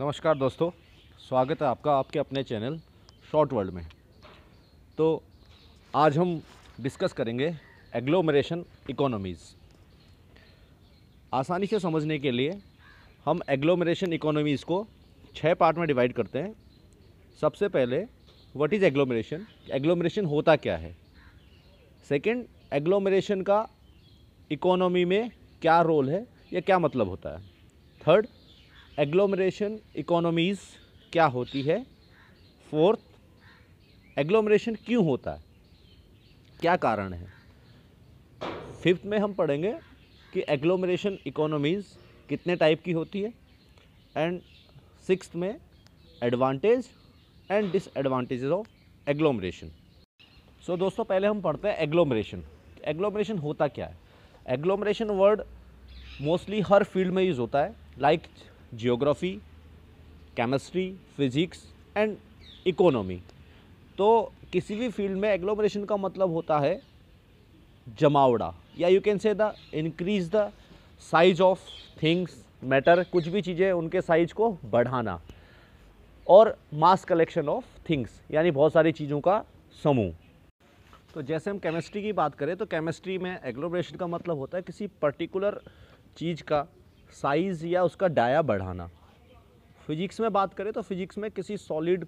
नमस्कार दोस्तों स्वागत है आपका आपके अपने चैनल शॉर्ट वर्ल्ड में तो आज हम डिस्कस करेंगे एग्लोमरेशन इकोनॉमीज़ आसानी से समझने के लिए हम एग्लोमरेशन इकोनॉमीज़ को छः पार्ट में डिवाइड करते हैं सबसे पहले व्हाट इज़ एग्लोमरेशन एग्लोमरेशन होता क्या है सेकंड एग्लोमरेशन का इकोनॉमी में क्या रोल है या क्या मतलब होता है थर्ड एग्लोमरेशन इकोनॉमीज़ क्या होती है फोर्थ एग्लोमरेशन क्यों होता है क्या कारण है फिफ्थ में हम पढ़ेंगे कि एग्लोमरेशन इकोनॉमीज़ कितने टाइप की होती है एंड सिक्स में advantage and disadvantages of agglomeration so दोस्तों पहले हम पढ़ते हैं एग्लोमरेशन एग्लोमरेशन होता क्या है एग्लोमरेशन वर्ड मोस्टली हर फील्ड में यूज़ होता है like like geography chemistry physics and economy तो किसी भी फील्ड में एग्लोमरेशन का मतलब होता है जमावड़ा या you can say the increase the size of things matter कुछ भी चीज़ें उनके साइज को बढ़ाना और मास कलेक्शन ऑफ थिंग्स यानी बहुत सारी चीज़ों का समूह तो जैसे हम केमिस्ट्री की बात करें तो केमिस्ट्री में एग्लोमरेशन का मतलब होता है किसी पर्टिकुलर चीज़ का साइज़ या उसका डाया बढ़ाना फिजिक्स में बात करें तो फिजिक्स में किसी सॉलिड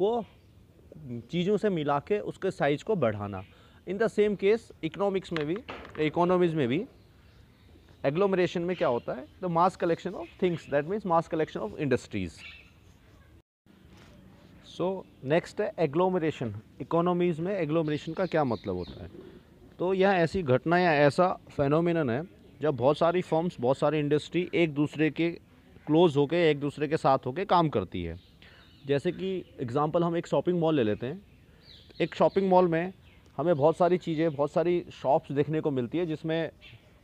को चीज़ों से मिला के उसके साइज़ को बढ़ाना in the same case economics में भी इकोनॉमीज में भी एग्लोमरेशन में क्या होता है the mass collection of things that means mass collection of industries so next है एग्लोमरेशन इकोनॉमीज़ में एग्लोमरेशन का क्या मतलब होता है तो यह ऐसी घटना या ऐसा फेनोमिनन है जब बहुत सारी फर्म्स बहुत सारी इंडस्ट्री एक दूसरे के क्लोज़ होके एक दूसरे के साथ होके काम करती है जैसे कि एग्ज़ाम्पल हम एक शॉपिंग मॉल ले लेते हैं एक शॉपिंग मॉल में हमें बहुत सारी चीज़ें बहुत सारी शॉप्स देखने को मिलती है जिसमें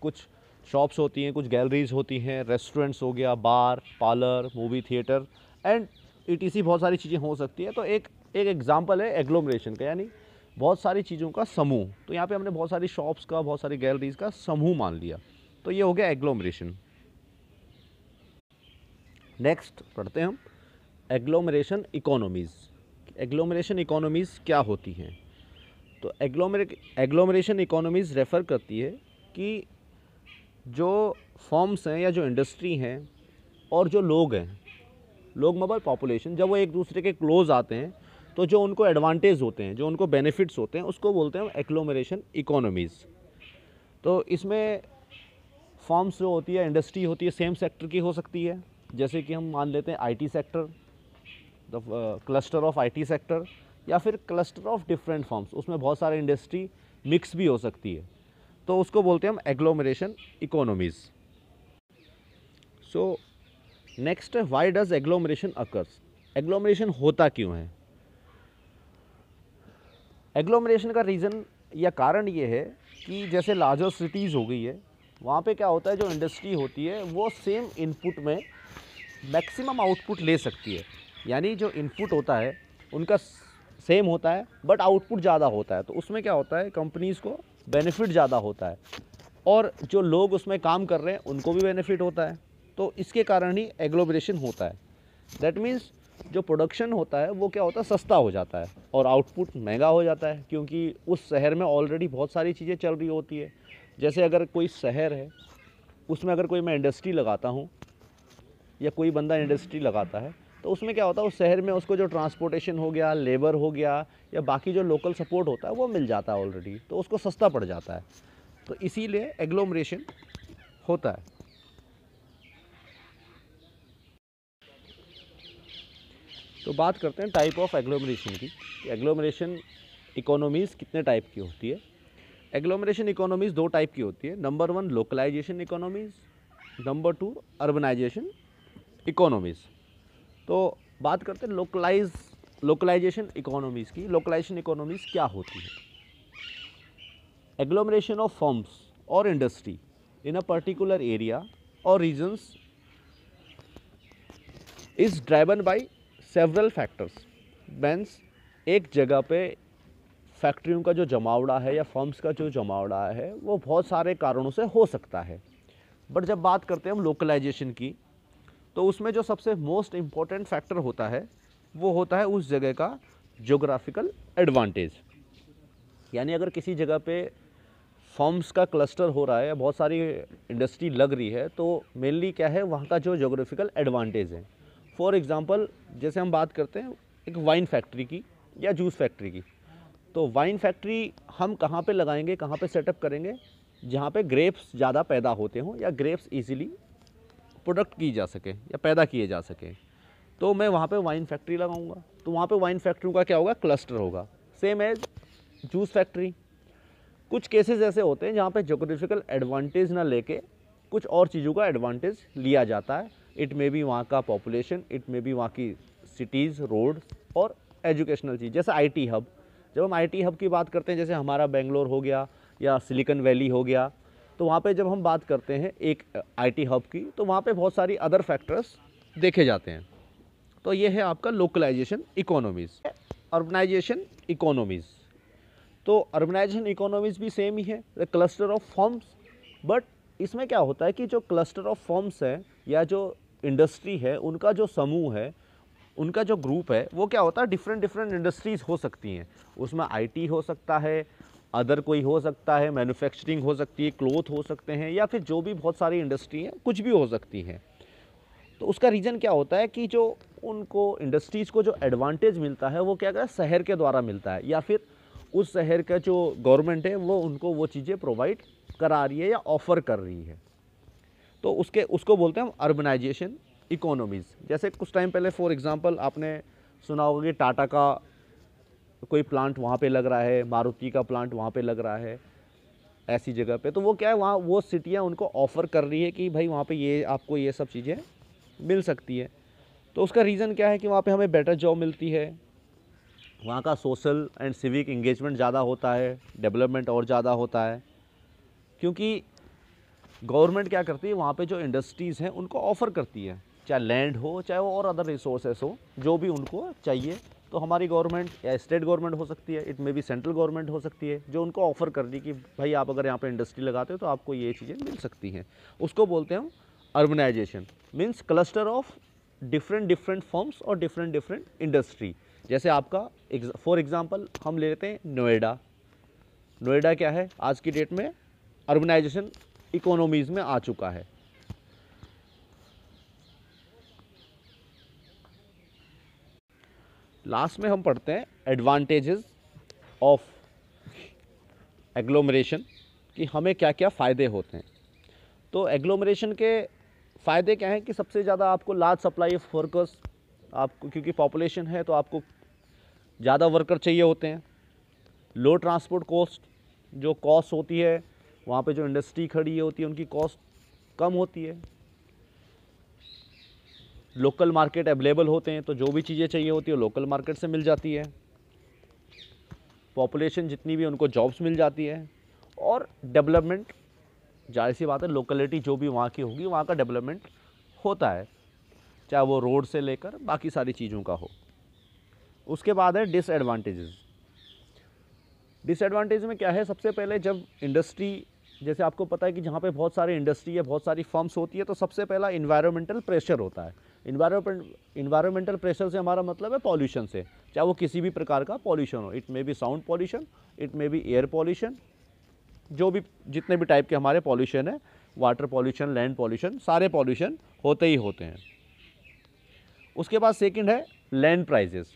कुछ शॉप्स होती हैं कुछ गैलरीज होती हैं रेस्टोरेंट्स हो गया bar parlour movie theatre and ई बहुत सारी चीज़ें हो सकती हैं तो एक एक एग्ज़ाम्पल है एग्लोमरेशन का यानी बहुत सारी चीज़ों का समूह तो यहाँ पे हमने बहुत सारी शॉप्स का बहुत सारी गैलरीज का समूह मान लिया तो ये हो गया एग्लोमरेशन नेक्स्ट पढ़ते हैं हम एग्लोमरेशन इकोनॉमीज़ एग्लोमरेशन इकोनॉमीज़ क्या होती हैं तो एग्लोमरे एग्लोमरेशन इकोनॉमीज़ रेफ़र करती है कि जो फॉर्म्स हैं या जो इंडस्ट्री हैं और जो लोग हैं लोग मोबाइल पॉपुलेशन जब वो एक दूसरे के क्लोज़ आते हैं तो जो उनको एडवांटेज होते हैं जो उनको बेनिफिट्स होते हैं उसको बोलते हैं एग्लोमरेशन इकोनॉमीज़ तो इसमें फॉर्म्स जो होती है इंडस्ट्री होती है सेम सेक्टर की हो सकती है जैसे कि हम मान लेते हैं IT sector the cluster of IT sector या फिर क्लस्टर ऑफ डिफरेंट फॉर्म्स उसमें बहुत सारे इंडस्ट्री मिक्स भी हो सकती है तो उसको बोलते हैं हम एग्लोमरेशन इकोनॉमीज़ सो नेक्स्ट है why does agglomeration occurs agglomeration होता क्यों है एग्लोमरेशन का रीज़न या कारण ये है कि जैसे लार्जर सिटीज़ हो गई है वहाँ पे क्या होता है जो इंडस्ट्री होती है वो सेम इनपुट में मैक्सिमम आउटपुट ले सकती है यानी जो इनपुट होता है उनका सेम होता है बट आउटपुट ज़्यादा होता है तो उसमें क्या होता है कंपनीज़ को बेनिफिट ज़्यादा होता है और जो लोग उसमें काम कर रहे हैं उनको भी बेनिफिट होता है तो इसके कारण ही एग्लोबरेशन होता है दैट मीन्स जो प्रोडक्शन होता है वो क्या होता है सस्ता हो जाता है और आउटपुट महंगा हो जाता है क्योंकि उस शहर में ऑलरेडी बहुत सारी चीज़ें चल रही होती है जैसे अगर कोई शहर है उसमें अगर कोई मैं इंडस्ट्री लगाता हूँ या कोई बंदा इंडस्ट्री लगाता है तो उसमें क्या होता है उस शहर में उसको जो ट्रांसपोर्टेशन हो गया लेबर हो गया या बाकी जो लोकल सपोर्ट होता है वो मिल जाता है ऑलरेडी तो उसको सस्ता पड़ जाता है तो इसीलिए एग्लोमरेशन होता है तो बात करते हैं टाइप ऑफ एग्लोमरेशन की एग्लोमरेशन इकोनॉमीज़ कितने टाइप की होती है एग्लोमरेशन इकोनॉमीज़ दो टाइप की होती है number one localisation economies number two urbanisation economies तो बात करते हैं लोकलाइज लोकलाइजेशन इकोनॉमीज़ की लोकलाइजेशन इकोनॉमीज़ क्या होती है एग्लोमरेशन ऑफ फॉर्म्स और industry in a particular area और regions is driven by several factors means एक जगह पे फैक्ट्रियों का जो जमावड़ा है या फर्म्स का जो जमावड़ा है वो बहुत सारे कारणों से हो सकता है बट जब बात करते हैं हम लोकलाइजेशन की तो उसमें जो सबसे मोस्ट इम्पॉर्टेंट फैक्टर होता है वो होता है उस जगह का जोग्राफिकल एडवांटेज यानी अगर किसी जगह पे फॉर्म्स का क्लस्टर हो रहा है या बहुत सारी इंडस्ट्री लग रही है तो मेनली क्या है वहाँ का जो जोग्राफिकल एडवांटेज है फॉर एग्ज़ाम्पल जैसे हम बात करते हैं एक वाइन फैक्ट्री की या जूस फैक्ट्री की तो वाइन फैक्ट्री हम कहाँ पे लगाएंगे कहाँ पे सेटअप करेंगे जहाँ पे ग्रेप्स ज़्यादा पैदा होते हों या ग्रेप्स इजीली प्रोडक्ट की जा सके या पैदा किए जा सकें तो मैं वहाँ पे वाइन फैक्ट्री लगाऊंगा तो वहाँ पे वाइन फैक्ट्री का क्या होगा क्लस्टर होगा सेम एज जूस फैक्ट्री कुछ केसेस ऐसे होते हैं जहाँ पे जोग्राफिकल एडवांटेज ना लेके कुछ और चीज़ों का एडवांटेज लिया जाता है इट मे बी वहाँ का पॉपुलेशन इट मे बी वहाँ की सिटीज़ रोड और एजुकेशनल चीज़ जैसे आई हब जब हम आई हब की बात करते हैं जैसे हमारा बेंगलोर हो गया या सिलिकन वैली हो गया तो वहाँ पे जब हम बात करते हैं एक आईटी हब की तो वहाँ पे बहुत सारी अदर फैक्टर्स देखे जाते हैं तो ये है आपका लोकलाइजेशन इकोनॉमीज़ अर्बनाइजेशन इकोनॉमीज़ तो अर्बनाइजेशन इकोनॉमीज़ भी सेम ही है the cluster of forms but इसमें क्या होता है कि जो क्लस्टर ऑफ फॉर्म्स हैं या जो इंडस्ट्री है उनका जो समूह है उनका जो ग्रुप है वो क्या होता है डिफरेंट डिफरेंट इंडस्ट्रीज़ हो सकती हैं उसमें आईटी हो सकता है अदर कोई हो सकता है मैन्युफैक्चरिंग हो सकती है क्लोथ हो सकते हैं या फिर जो भी बहुत सारी इंडस्ट्री हैं कुछ भी हो सकती हैं तो उसका रीज़न क्या होता है कि जो उनको इंडस्ट्रीज़ को जो एडवांटेज मिलता है वो क्या करें शहर के द्वारा मिलता है या फिर उस शहर का जो गवर्नमेंट है वो उनको वो चीज़ें प्रोवाइड करा रही है या ऑफ़र कर रही है तो उसके उसको बोलते हैं हम अर्बनाइजेशन इकोनॉमीज़ जैसे कुछ टाइम पहले फॉर एग्ज़ाम्पल आपने सुना होगा कि टाटा का कोई प्लांट वहाँ पे लग रहा है मारुति का प्लांट वहाँ पे लग रहा है ऐसी जगह पे तो वो क्या है वहाँ वो सिटियाँ उनको ऑफ़र कर रही है कि भाई वहाँ पे ये आपको ये सब चीज़ें मिल सकती है तो उसका रीज़न क्या है कि वहाँ पे हमें बेटर जॉब मिलती है वहाँ का सोशल एंड सिविक इंगेजमेंट ज़्यादा होता है डेवलपमेंट और ज़्यादा होता है क्योंकि गवर्नमेंट क्या करती है वहाँ पे जो इंडस्ट्रीज़ हैं उनको ऑफ़र करती है चाहे लैंड हो चाहे और अदर रिसोर्सेस हो जो भी उनको चाहिए तो हमारी गवर्नमेंट या स्टेट गवर्नमेंट हो सकती है it may be central government हो सकती है जो उनको ऑफर कर दी कि भाई आप अगर यहाँ पे इंडस्ट्री लगाते हो तो आपको ये चीज़ें मिल सकती हैं उसको बोलते हैं हम urbanisation means cluster of different different forms और डिफरेंट डिफरेंट इंडस्ट्री जैसे आपका फॉर एग्ज़ाम्पल हम ले लेते हैं नोएडा नोएडा क्या है आज की डेट में अर्बनाइजेशन इकोनॉमीज़ में आ चुका है लास्ट में हम पढ़ते हैं एडवांटेजेस ऑफ एग्लोमरेशन कि हमें क्या क्या फ़ायदे होते हैं तो एग्लोमरेशन के फ़ायदे क्या हैं कि सबसे ज़्यादा आपको लार्ज सप्लाई ऑफ वर्कर्स आपको क्योंकि पॉपुलेशन है तो आपको ज़्यादा वर्कर चाहिए होते हैं लो ट्रांसपोर्ट कॉस्ट जो कॉस्ट होती है वहाँ पे जो इंडस्ट्री खड़ी होती है उनकी कॉस्ट कम होती है लोकल मार्केट अवेलेबल होते हैं तो जो भी चीज़ें चाहिए होती है लोकल मार्केट से मिल जाती है पॉपुलेशन जितनी भी उनको जॉब्स मिल जाती है और डेवलपमेंट जाहिर सी बात है लोकलिटी जो भी वहाँ की होगी वहाँ का डेवलपमेंट होता है चाहे वो रोड से लेकर बाकी सारी चीज़ों का हो उसके बाद है डिसएडवांटेजेस डिसएडवांटेज में क्या है सबसे पहले जब इंडस्ट्री जैसे आपको पता है कि जहाँ पे बहुत सारी इंडस्ट्री है बहुत सारी फर्म्स होती है तो सबसे पहला इन्वायरमेंटल प्रेशर होता है इन्वायरमेंटल प्रेशर से हमारा मतलब है पॉल्यूशन से चाहे वो किसी भी प्रकार का पॉल्यूशन हो it may be sound pollution it may be air pollution जो भी जितने भी टाइप के हमारे पॉल्यूशन है वाटर पॉल्यूशन लैंड पॉल्यूशन सारे पॉल्यूशन होते ही होते हैं उसके बाद सेकंड है लैंड प्राइजेस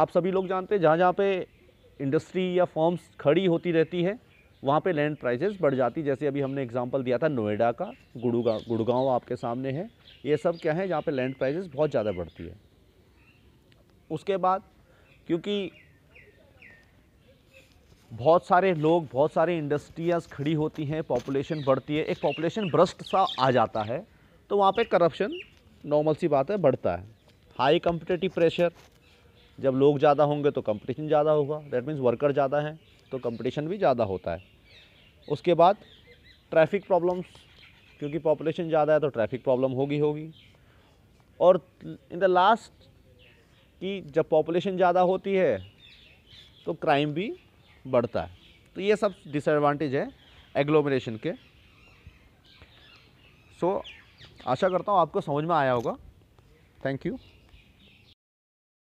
आप सभी लोग जानते हैं जहाँ जहाँ पे इंडस्ट्री या फॉर्म्स खड़ी होती रहती है वहाँ पे लैंड प्राइसेस बढ़ जाती जैसे अभी हमने एग्जांपल दिया था नोएडा का गुड़गा गुड़गांव आपके सामने है ये सब क्या है जहाँ पे लैंड प्राइसेस बहुत ज़्यादा बढ़ती है उसके बाद क्योंकि बहुत सारे लोग बहुत सारे इंडस्ट्रियाज़ खड़ी होती हैं पॉपुलेशन बढ़ती है एक पॉपुलेशन भ्रष्ट सा आ जाता है तो वहाँ पर करप्शन नॉर्मल सी बात है बढ़ता है हाई कम्पिटेटिव प्रेशर जब लोग ज़्यादा होंगे तो कंपटीशन ज़्यादा होगा दैट मीन्स वर्कर ज़्यादा हैं तो कंपटीशन भी ज़्यादा होता है उसके बाद ट्रैफिक प्रॉब्लम्स क्योंकि पॉपुलेशन ज़्यादा है तो ट्रैफिक प्रॉब्लम होगी होगी और इन द लास्ट कि जब पॉपुलेशन ज़्यादा होती है तो क्राइम भी बढ़ता है तो ये सब डिसएडवांटेज है एग्लोमरेशन के सो so, आशा करता हूँ आपको समझ में आया होगा थैंक यू